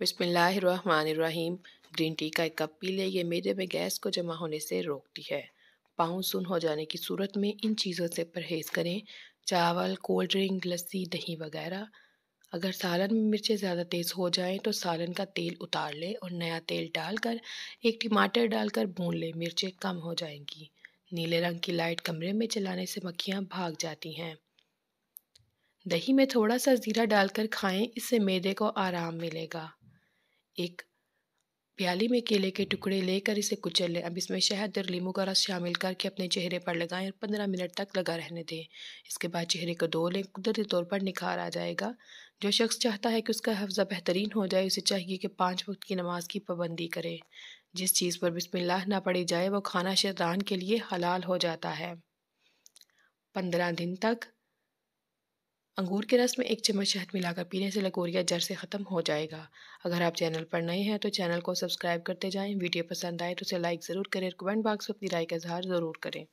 बिसमीम green tea का एक कप पी लें ये मेदे में गैस को जमा होने से रोकती है पाँव सुन हो जाने की सूरत में इन चीज़ों से परहेज़ करें चावल कोल्ड ड्रिंक लस्सी दही वगैरह अगर सालन में मिर्चें ज़्यादा तेज़ हो जाएं तो सालन का तेल उतार लें और नया तेल डालकर एक टमाटर डालकर भून लें मिर्चें कम हो जाएंगी नीले रंग की लाइट कमरे में चलाने से मक्खियाँ भाग जाती हैं दही में थोड़ा सा ज़ीरा डालकर खाएं इससे मैदे को आराम मिलेगा एक प्याली में केले के टुकड़े लेकर इसे कुचल लें अब इसमें शहद और लीमू का रस शामिल करके अपने चेहरे पर लगाएं और पंद्रह मिनट तक लगा रहने दें इसके बाद चेहरे को धो लें कुदरती तौर पर निखार आ जाएगा जो शख्स चाहता है कि उसका हफ्जा बेहतरीन हो जाए उसे चाहिए कि पाँच वक्त की नमाज की पाबंदी करें जिस चीज़ पर बिस्मिल्लाह ना पड़ी जाए वो खाना शैतान के लिए हलाल हो जाता है पंद्रह दिन तक अंगूर के रस में एक चम्मच शहद मिलाकर पीने से लकोरिया जड़ से ख़त्म हो जाएगा अगर आप चैनल पर नए हैं तो चैनल को सब्सक्राइब करते जाएं वीडियो पसंद आए तो उसे लाइक ज़रूर करें और कमेंट बॉक्स में अपनी राय का इजहार ज़रूर करें